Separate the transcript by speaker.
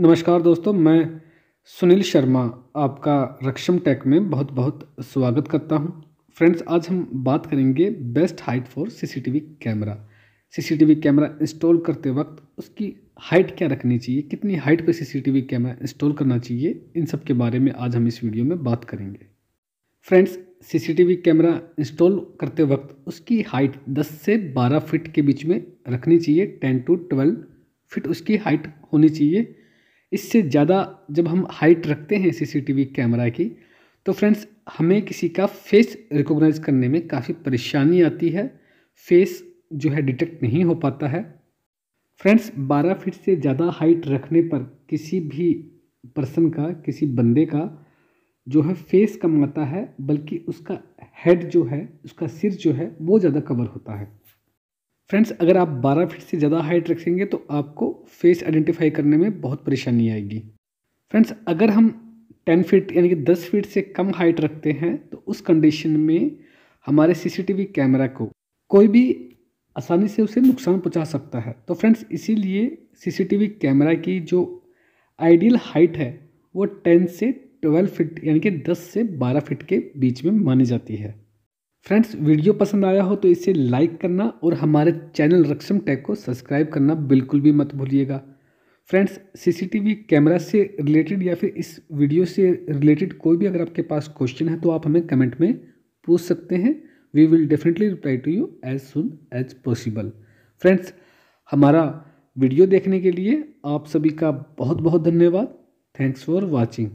Speaker 1: नमस्कार दोस्तों मैं सुनील शर्मा आपका रक्षम टेक में बहुत बहुत स्वागत करता हूं फ्रेंड्स आज हम बात करेंगे best height for CCTV camera CCTV camera install करते वक्त उसकी हाइट क्या रखनी चाहिए कितनी हाइट पर सीसीटीवी कैमरा इंस्टॉल करना चाहिए इन सब के बारे में आज हम इस वीडियो में बात करेंगे फ्रेंड्स सीसीटीवी कैमरा इंस्टॉल करते वक्त उसकी हाइट 10 से 12 फीट के बीच में रखनी चाहिए 10 टू 12 फीट उसकी हाइट होनी चाहिए इससे ज़्यादा जब हम हाइट रखते हैं सीसीटीवी कैमरा की तो फ्रेंड्स हमें किसी का फेस रिकॉग्नाइज करने में काफ़ी परेशानी आती है फेस जो है डिटेक्ट नहीं हो पाता है फ्रेंड्स 12 फीट से ज़्यादा हाइट रखने पर किसी भी पर्सन का किसी बंदे का जो है फेस कम आता है बल्कि उसका हेड जो है उसका सिर जो है वो ज़्यादा कवर होता है फ्रेंड्स अगर आप 12 फीट से ज़्यादा हाइट रखेंगे तो आपको फेस आइडेंटिफाई करने में बहुत परेशानी आएगी फ्रेंड्स अगर हम 10 फीट यानी कि 10 फीट से कम हाइट रखते हैं तो उस कंडीशन में हमारे सीसीटीवी कैमरा को कोई भी आसानी से उसे नुकसान पहुंचा सकता है तो फ्रेंड्स इसीलिए सीसीटीवी कैमरा की जो आइडियल हाइट है वो 10 से 12 फीट यानी कि 10 से 12 फीट के बीच में मानी जाती है फ्रेंड्स वीडियो पसंद आया हो तो इसे लाइक करना और हमारे चैनल रक्षम टैग को सब्सक्राइब करना बिल्कुल भी मत भूलिएगा फ्रेंड्स सीसीटीवी कैमरा से रिलेटेड या फिर इस वीडियो से रिलेटेड कोई भी अगर आपके पास क्वेश्चन है तो आप हमें कमेंट में पूछ सकते हैं we will definitely reply to you as soon as possible friends हमारा वीडियो देखने के लिए आप सभी का बहुत बहुत धन्यवाद थैंक्स फॉर वॉचिंग